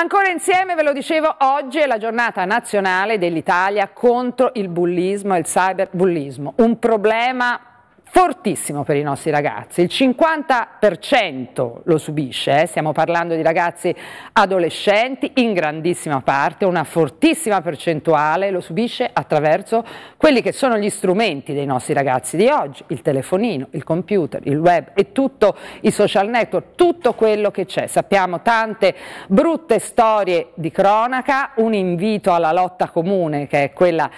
Ancora insieme, ve lo dicevo, oggi è la giornata nazionale dell'Italia contro il bullismo e il cyberbullismo, un problema fortissimo per i nostri ragazzi, il 50% lo subisce, eh? stiamo parlando di ragazzi adolescenti in grandissima parte, una fortissima percentuale lo subisce attraverso quelli che sono gli strumenti dei nostri ragazzi di oggi, il telefonino, il computer, il web e tutto i social network, tutto quello che c'è. Sappiamo tante brutte storie di cronaca, un invito alla lotta comune che è quella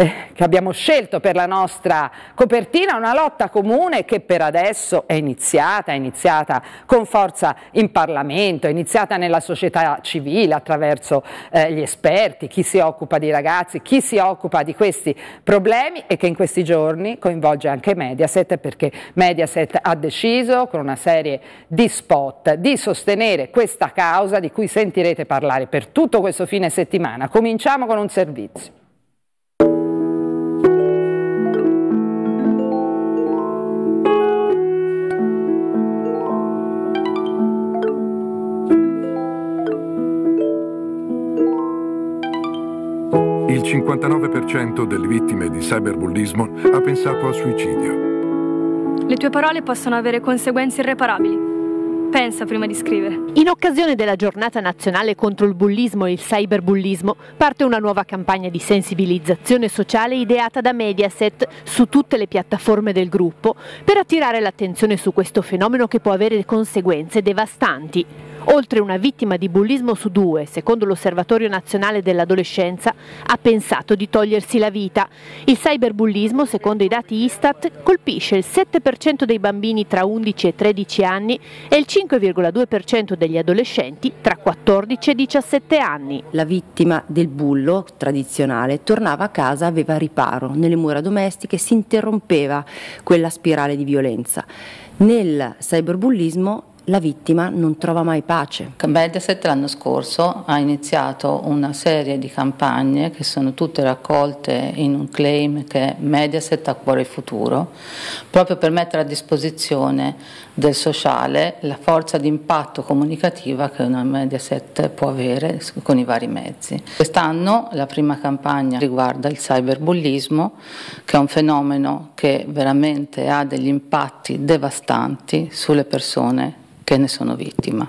eh, che abbiamo scelto per la nostra copertina, una lotta comune che per adesso è iniziata, è iniziata con forza in Parlamento, è iniziata nella società civile attraverso eh, gli esperti, chi si occupa di ragazzi, chi si occupa di questi problemi e che in questi giorni coinvolge anche Mediaset perché Mediaset ha deciso con una serie di spot di sostenere questa causa di cui sentirete parlare per tutto questo fine settimana. Cominciamo con un servizio. 59% delle vittime di cyberbullismo ha pensato al suicidio. Le tue parole possono avere conseguenze irreparabili pensa prima di scrivere. In occasione della giornata nazionale contro il bullismo e il cyberbullismo parte una nuova campagna di sensibilizzazione sociale ideata da Mediaset su tutte le piattaforme del gruppo per attirare l'attenzione su questo fenomeno che può avere conseguenze devastanti. Oltre una vittima di bullismo su due, secondo l'Osservatorio Nazionale dell'Adolescenza, ha pensato di togliersi la vita. Il cyberbullismo, secondo i dati Istat, colpisce il 7% dei bambini tra 11 e 13 anni e il 5% 5,2% degli adolescenti tra 14 e 17 anni. La vittima del bullo tradizionale tornava a casa, aveva riparo nelle mura domestiche, si interrompeva quella spirale di violenza. Nel cyberbullismo la vittima non trova mai pace. Mediaset l'anno scorso ha iniziato una serie di campagne che sono tutte raccolte in un claim che è Mediaset a cuore il futuro, proprio per mettere a disposizione del sociale la forza di impatto comunicativa che una Mediaset può avere con i vari mezzi. Quest'anno la prima campagna riguarda il cyberbullismo, che è un fenomeno che veramente ha degli impatti devastanti sulle persone che ne sono vittima.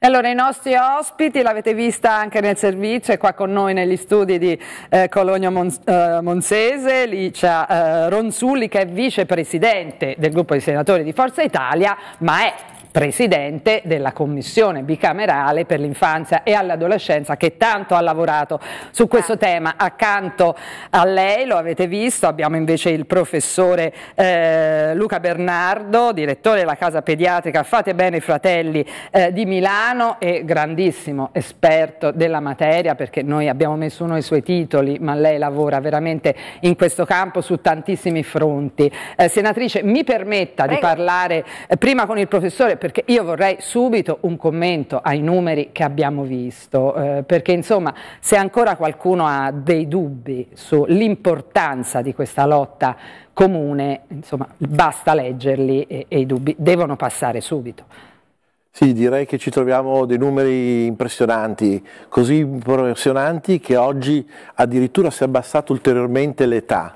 Allora, i nostri ospiti l'avete vista anche nel servizio, è qua con noi negli studi di eh, Cologno Mon eh, Monsese, Licia eh, Ronzulli che è vicepresidente del gruppo di senatori di Forza Italia, ma è presidente della commissione bicamerale per l'infanzia e all'adolescenza che tanto ha lavorato su questo ah. tema. Accanto a lei, lo avete visto, abbiamo invece il professore eh, Luca Bernardo, direttore della casa pediatrica Fate Bene i Fratelli eh, di Milano e grandissimo esperto della materia perché noi abbiamo messo uno dei suoi titoli, ma lei lavora veramente in questo campo su tantissimi fronti. Eh, senatrice, mi permetta Prego. di parlare eh, prima con il professore, perché io vorrei subito un commento ai numeri che abbiamo visto, eh, perché insomma se ancora qualcuno ha dei dubbi sull'importanza di questa lotta comune, insomma basta leggerli e, e i dubbi devono passare subito. Sì, direi che ci troviamo dei numeri impressionanti, così impressionanti che oggi addirittura si è abbassato ulteriormente l'età.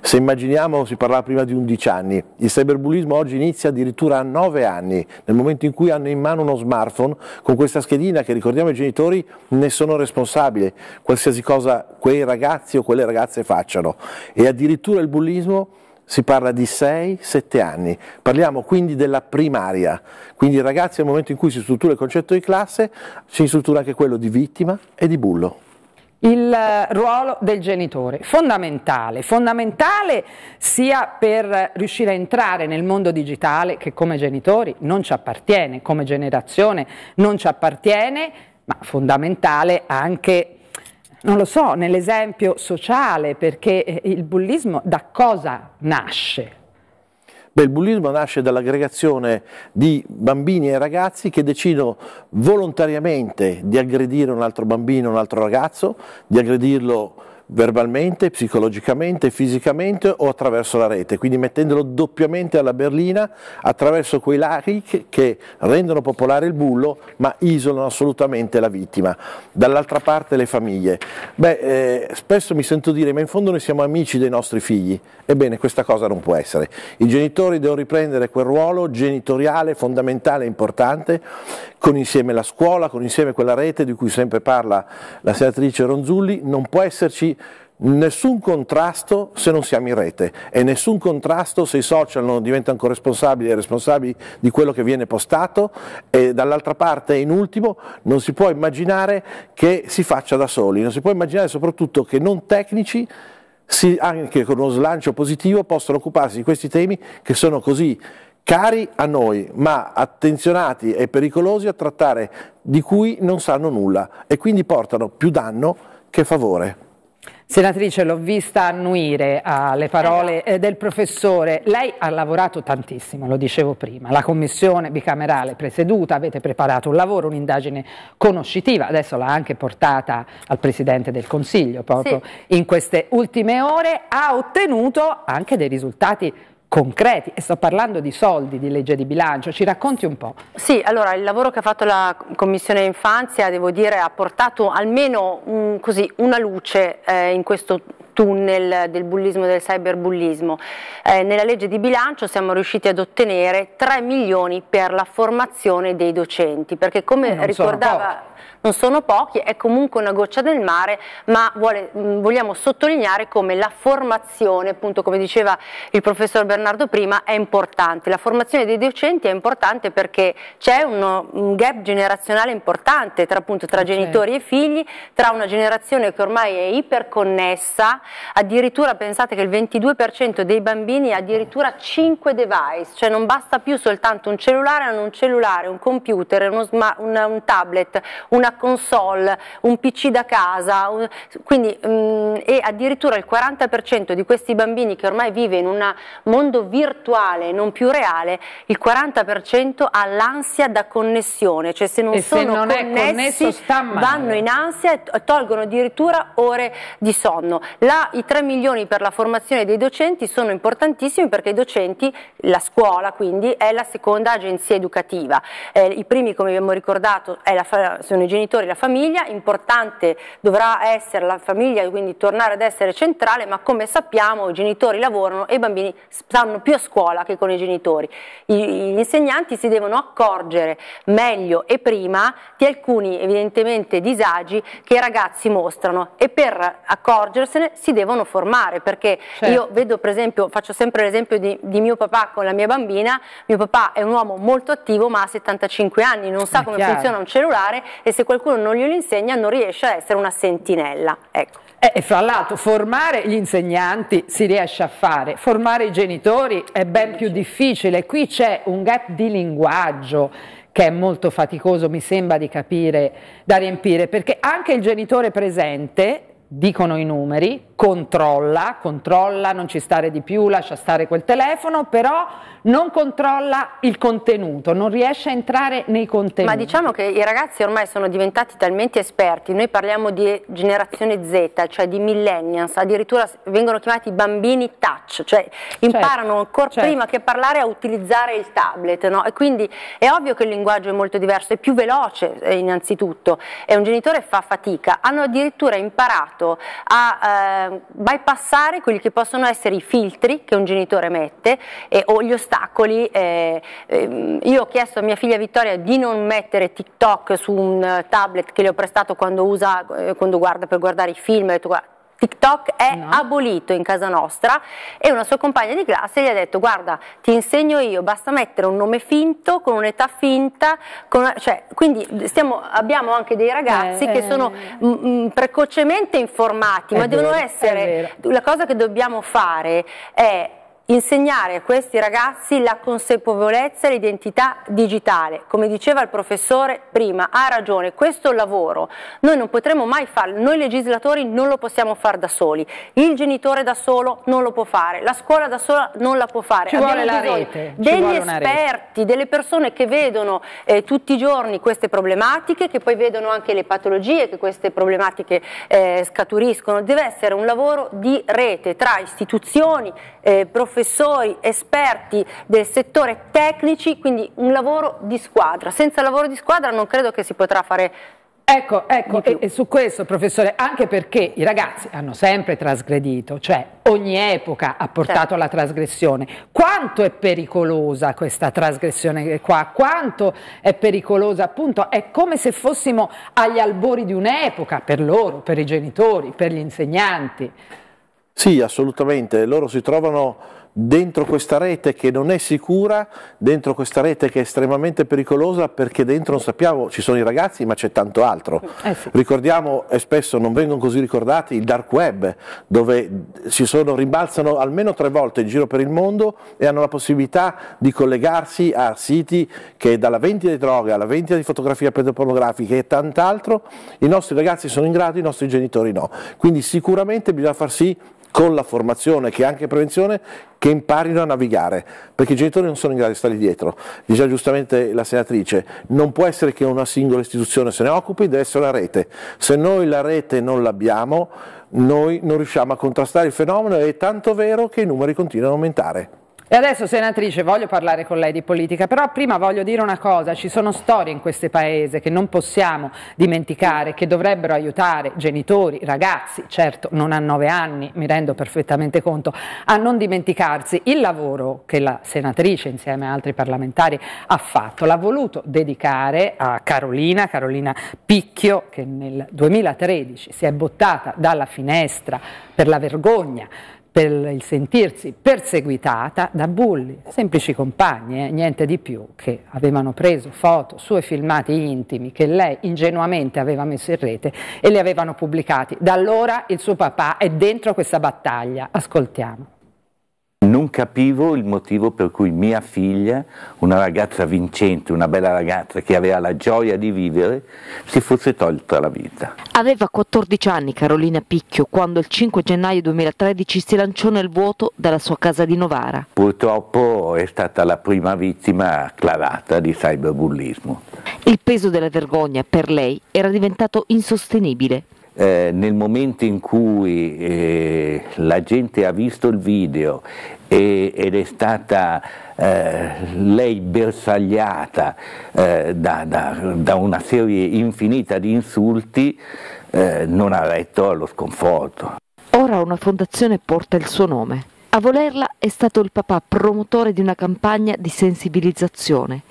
Se immaginiamo, si parlava prima di 11 anni, il cyberbullismo oggi inizia addirittura a 9 anni, nel momento in cui hanno in mano uno smartphone con questa schedina che ricordiamo i genitori ne sono responsabili, qualsiasi cosa quei ragazzi o quelle ragazze facciano. E addirittura il bullismo si parla di 6-7 anni, parliamo quindi della primaria, quindi ragazzi al momento in cui si struttura il concetto di classe si struttura anche quello di vittima e di bullo. Il eh, ruolo del genitore, fondamentale, fondamentale sia per riuscire a entrare nel mondo digitale che come genitori non ci appartiene, come generazione non ci appartiene, ma fondamentale anche non lo so, nell'esempio sociale, perché eh, il bullismo da cosa nasce? Beh, il bullismo nasce dall'aggregazione di bambini e ragazzi che decidono volontariamente di aggredire un altro bambino, un altro ragazzo, di aggredirlo verbalmente, psicologicamente, fisicamente o attraverso la rete, quindi mettendolo doppiamente alla berlina attraverso quei like che rendono popolare il bullo ma isolano assolutamente la vittima. Dall'altra parte le famiglie. Beh, eh, spesso mi sento dire ma in fondo noi siamo amici dei nostri figli, ebbene questa cosa non può essere. I genitori devono riprendere quel ruolo genitoriale fondamentale e importante con insieme la scuola, con insieme quella rete di cui sempre parla la senatrice Ronzulli, non può esserci nessun contrasto se non siamo in rete e nessun contrasto se i social non diventano corresponsabili e responsabili di quello che viene postato e dall'altra parte in ultimo non si può immaginare che si faccia da soli, non si può immaginare soprattutto che non tecnici si, anche con uno slancio positivo possano occuparsi di questi temi che sono così cari a noi, ma attenzionati e pericolosi a trattare di cui non sanno nulla e quindi portano più danno che favore. Senatrice, l'ho vista annuire alle ah, parole esatto. eh, del professore. Lei ha lavorato tantissimo, lo dicevo prima. La commissione bicamerale presieduta, avete preparato un lavoro, un'indagine conoscitiva, adesso l'ha anche portata al Presidente del Consiglio proprio sì. in queste ultime ore. Ha ottenuto anche dei risultati concreti, e sto parlando di soldi, di legge di bilancio, ci racconti un po'. Sì, allora il lavoro che ha fatto la Commissione Infanzia, devo dire, ha portato almeno un, così, una luce eh, in questo tunnel del bullismo e del cyberbullismo. Eh, nella legge di bilancio siamo riusciti ad ottenere 3 milioni per la formazione dei docenti, perché come ricordava non sono pochi, è comunque una goccia del mare, ma vuole, mm, vogliamo sottolineare come la formazione, appunto come diceva il professor Bernardo prima, è importante. La formazione dei docenti è importante perché c'è un gap generazionale importante tra, appunto, tra okay. genitori e figli, tra una generazione che ormai è iperconnessa, addirittura pensate che il 22% dei bambini ha addirittura 5 device, cioè non basta più soltanto un cellulare, hanno un cellulare, un computer, uno smart, un tablet, una una console, un PC da casa, un, quindi, mh, mm, e addirittura il 40% di questi bambini che ormai vive in un mondo virtuale, non più reale, il 40% ha l'ansia da connessione, cioè se non e sono se non connessi connesso, vanno in ansia e tolgono addirittura ore di sonno. La, I 3 milioni per la formazione dei docenti sono importantissimi perché i docenti, la scuola quindi, è la seconda agenzia educativa. Eh, I primi, come abbiamo ricordato, la, sono i genitori genitori, la famiglia, importante dovrà essere la famiglia, quindi tornare ad essere centrale, ma come sappiamo i genitori lavorano e i bambini stanno più a scuola che con i genitori. gli insegnanti si devono accorgere meglio e prima di alcuni evidentemente disagi che i ragazzi mostrano e per accorgersene si devono formare perché certo. io vedo per esempio, faccio sempre l'esempio di, di, mio papà con la mia bambina, mio papà è un uomo molto attivo ma ha 75 anni, non sa come funziona un cellulare e se qualcuno non glielo insegna non riesce a essere una sentinella. Ecco. Eh, e fra l'altro formare gli insegnanti si riesce a fare, formare i genitori è ben più difficile, qui c'è un gap di linguaggio che è molto faticoso, mi sembra di capire, da riempire, perché anche il genitore presente dicono i numeri, controlla, controlla, non ci stare di più, lascia stare quel telefono, però non controlla il contenuto, non riesce a entrare nei contenuti. Ma diciamo che i ragazzi ormai sono diventati talmente esperti, noi parliamo di generazione Z, cioè di millennials, addirittura vengono chiamati bambini touch, cioè certo, imparano certo, ancora certo. prima che parlare a utilizzare il tablet, no? E quindi è ovvio che il linguaggio è molto diverso, è più veloce eh, innanzitutto e un genitore fa fatica, hanno addirittura imparato portato a eh, bypassare quelli che possono essere i filtri che un genitore mette eh, o gli ostacoli. Eh, ehm, io ho chiesto a mia figlia Vittoria di non mettere TikTok su un tablet che le ho prestato quando, usa, eh, quando guarda per guardare i film, ho detto TikTok è no. abolito in casa nostra e una sua compagna di classe gli ha detto guarda ti insegno io, basta mettere un nome finto con un'età finta, con una, cioè, quindi stiamo, abbiamo anche dei ragazzi eh, che eh, sono mh, precocemente informati, ma vero, devono essere, la cosa che dobbiamo fare è insegnare a questi ragazzi la consapevolezza e l'identità digitale. Come diceva il professore prima, ha ragione, questo lavoro noi non potremo mai farlo, noi legislatori non lo possiamo fare da soli, il genitore da solo non lo può fare, la scuola da sola non la può fare. Ci Abbiamo vuole la rete. Degli esperti, rete. delle persone che vedono eh, tutti i giorni queste problematiche, che poi vedono anche le patologie che queste problematiche eh, scaturiscono. Deve essere un lavoro di rete tra istituzioni, eh, professori, esperti del settore tecnici, quindi un lavoro di squadra. Senza lavoro di squadra non credo che si potrà fare Ecco, ecco e, e, su questo professore, anche perché i ragazzi hanno sempre trasgredito, cioè ogni epoca ha portato certo. alla trasgressione. Quanto è pericolosa questa trasgressione qua? Quanto è pericolosa appunto? È come se fossimo agli albori di un'epoca per loro, per i genitori, per gli insegnanti. Sì, assolutamente, loro si trovano dentro questa rete che non è sicura, dentro questa rete che è estremamente pericolosa perché dentro non sappiamo, ci sono i ragazzi ma c'è tanto altro. Eh sì. Ricordiamo, e spesso non vengono così ricordati, il dark web dove si sono, rimbalzano almeno tre volte in giro per il mondo e hanno la possibilità di collegarsi a siti che dalla vendita di droga alla vendita di fotografie pedopornografiche e tant'altro, i nostri ragazzi sono in grado, i nostri genitori no. Quindi sicuramente bisogna far sì con la formazione che è anche prevenzione, che imparino a navigare, perché i genitori non sono in grado di stare dietro. Diceva giustamente la senatrice, non può essere che una singola istituzione se ne occupi, deve essere la rete. Se noi la rete non l'abbiamo, noi non riusciamo a contrastare il fenomeno, è tanto vero che i numeri continuano ad aumentare. E adesso, senatrice, voglio parlare con lei di politica, però prima voglio dire una cosa, ci sono storie in questo paese che non possiamo dimenticare, che dovrebbero aiutare genitori, ragazzi, certo non a nove anni, mi rendo perfettamente conto, a non dimenticarsi il lavoro che la senatrice insieme a altri parlamentari ha fatto, l'ha voluto dedicare a Carolina, Carolina Picchio, che nel 2013 si è bottata dalla finestra per la vergogna per il sentirsi perseguitata da bulli, semplici compagni, eh, niente di più, che avevano preso foto sue filmati intimi che lei ingenuamente aveva messo in rete e li avevano pubblicati. Da allora il suo papà è dentro questa battaglia. Ascoltiamo. Non capivo il motivo per cui mia figlia, una ragazza vincente, una bella ragazza che aveva la gioia di vivere, si fosse tolta la vita. Aveva 14 anni Carolina Picchio quando il 5 gennaio 2013 si lanciò nel vuoto dalla sua casa di Novara. Purtroppo è stata la prima vittima acclarata di cyberbullismo. Il peso della vergogna per lei era diventato insostenibile. Eh, nel momento in cui eh, la gente ha visto il video e, ed è stata eh, lei bersagliata eh, da, da, da, una serie infinita di insulti, eh, non ha retto allo sconforto. Ora una fondazione porta il suo nome. A volerla è stato il papà promotore di una campagna di sensibilizzazione,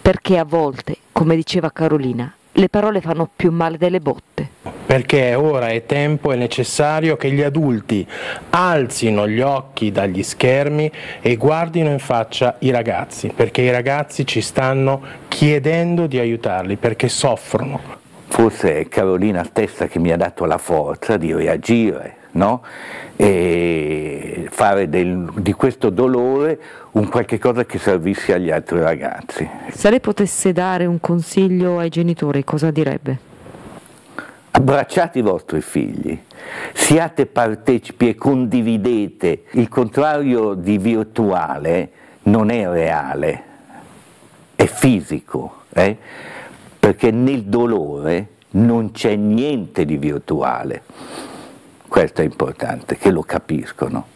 perché a volte, come diceva Carolina, le parole fanno più male delle botte. Perché ora è tempo e necessario che gli adulti alzino gli occhi dagli schermi e guardino in faccia i ragazzi, perché i ragazzi ci stanno chiedendo di aiutarli, perché soffrono. Forse è Carolina stessa che mi ha dato la forza di reagire no? e fare del, di questo dolore un qualche cosa che servisse agli altri ragazzi. Se lei potesse dare un consiglio ai genitori, cosa direbbe? Abbracciate i vostri figli, siate partecipi e condividete. Il contrario di virtuale non è reale, è fisico, eh? perché nel dolore non c'è niente di virtuale questo è importante, che lo capiscono.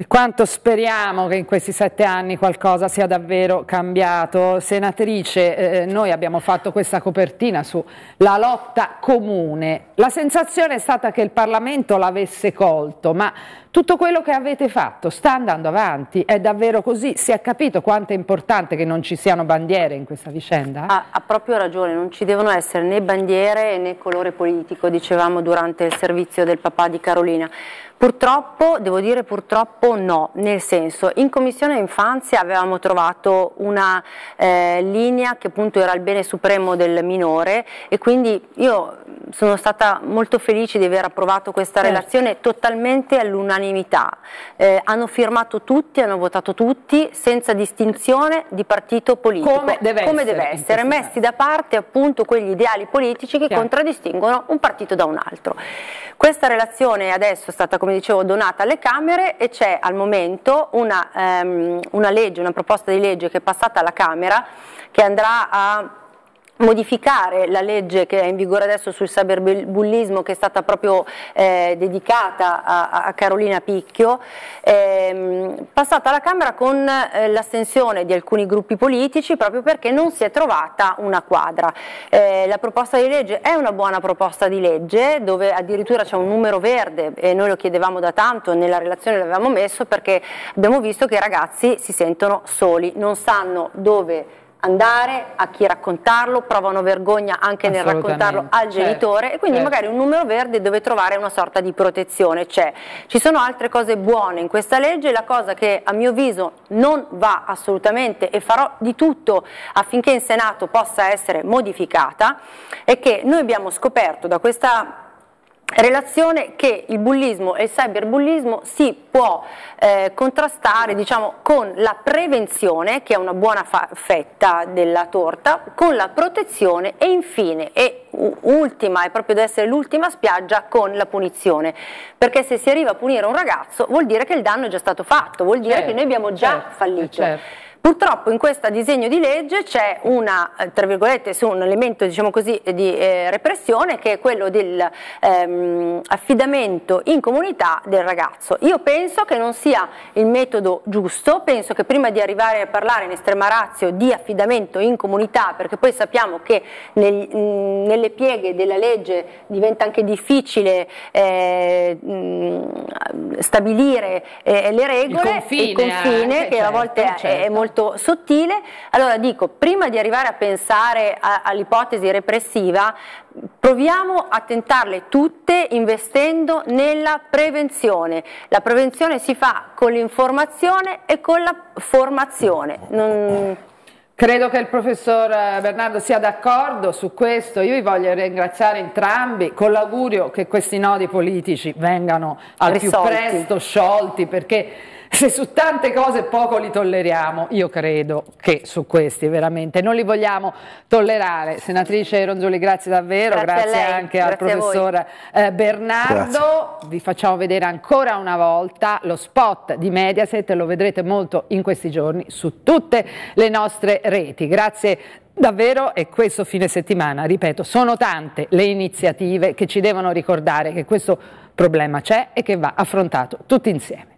E quanto speriamo che in questi sette anni qualcosa sia davvero cambiato. Senatrice, eh, noi abbiamo fatto questa copertina sulla lotta comune. La sensazione è stata che il Parlamento l'avesse colto, ma tutto quello che avete fatto sta andando avanti, è davvero così? Si è capito quanto è importante che non ci siano bandiere in questa vicenda? Ha, ha proprio ragione, non ci devono essere né bandiere né colore politico, dicevamo durante il servizio del papà di Carolina. Purtroppo, devo dire purtroppo no, nel senso, in Commissione Infanzia avevamo trovato una eh, linea che appunto era il bene supremo del minore e quindi io sono stata molto felice di aver approvato questa certo. relazione totalmente all'unanimità unanimità, eh, hanno firmato tutti, hanno votato tutti senza distinzione di partito politico, come deve come essere, deve essere messi da parte appunto quegli ideali politici che Chiaro. contraddistinguono un partito da un altro. Questa relazione adesso è stata, come dicevo, donata alle Camere e c'è al momento una, um, una legge, una proposta di legge che è passata alla Camera che andrà a modificare la legge che è in vigore adesso sul cyberbullismo che è stata proprio eh, dedicata a, a, Carolina Picchio, ehm, passata alla Camera con eh, l'astensione di alcuni gruppi politici proprio perché non si è trovata una quadra. Eh, la proposta di legge è una buona proposta di legge dove addirittura c'è un numero verde e noi lo chiedevamo da tanto, nella relazione l'avevamo messo perché abbiamo visto che i ragazzi si sentono soli, non sanno dove andare, a chi raccontarlo, provano vergogna anche nel raccontarlo al certo, genitore certo, e quindi certo. magari un numero verde dove trovare una sorta di protezione c'è. Ci sono altre cose buone in questa legge, la cosa che a mio avviso non va assolutamente e farò di tutto affinché in Senato possa essere modificata è che noi abbiamo scoperto da questa relazione che il bullismo e il cyberbullismo si può eh, contrastare diciamo, con la prevenzione, che è una buona fa- fetta della torta, con la protezione e infine, e ultima, e proprio da essere l'ultima spiaggia, con la punizione. Perché se si arriva a punire un ragazzo vuol dire che il danno è già stato fatto, vuol dire certo, che noi abbiamo già certo, fallito. Certo. Purtroppo in questo disegno di legge c'è una, eh, un elemento diciamo così, eh, di eh, repressione che è quello dell'affidamento ehm, in comunità del ragazzo. Io penso che non sia il metodo giusto, penso che prima di arrivare a parlare in estrema razio di affidamento in comunità, perché poi sappiamo che nel, mh, nelle pieghe della legge diventa anche difficile eh, mh, stabilire eh, le regole, il confine, il confine che certo, a volte certo. è molto molto sottile, allora dico, prima di arrivare a pensare a, all'ipotesi repressiva, proviamo a tentarle tutte investendo nella prevenzione. La prevenzione si fa con l'informazione e con la formazione. Non... Credo che il professor eh, Bernardo sia d'accordo su questo, io vi voglio ringraziare entrambi con l'augurio che questi nodi politici vengano al Risolti. più presto sciolti perché se su tante cose poco li tolleriamo, io credo che su questi veramente non li vogliamo tollerare. Senatrice Ronzulli, grazie davvero, grazie, grazie anche grazie al professor eh, Bernardo. Grazie. Vi facciamo vedere ancora una volta lo spot di Mediaset, lo vedrete molto in questi giorni su tutte le nostre reti. Grazie Davvero, e questo fine settimana, ripeto, sono tante le iniziative che ci devono ricordare che questo problema c'è e che va affrontato tutti insieme.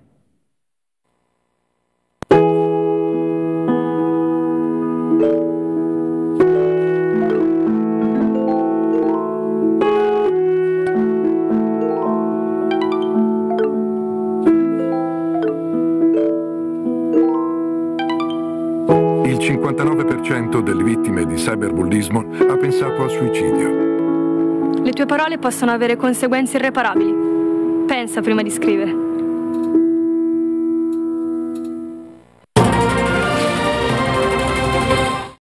10% delle vittime di cyberbullismo ha pensato al suicidio. Le tue parole possono avere conseguenze irreparabili. Pensa prima di scrivere.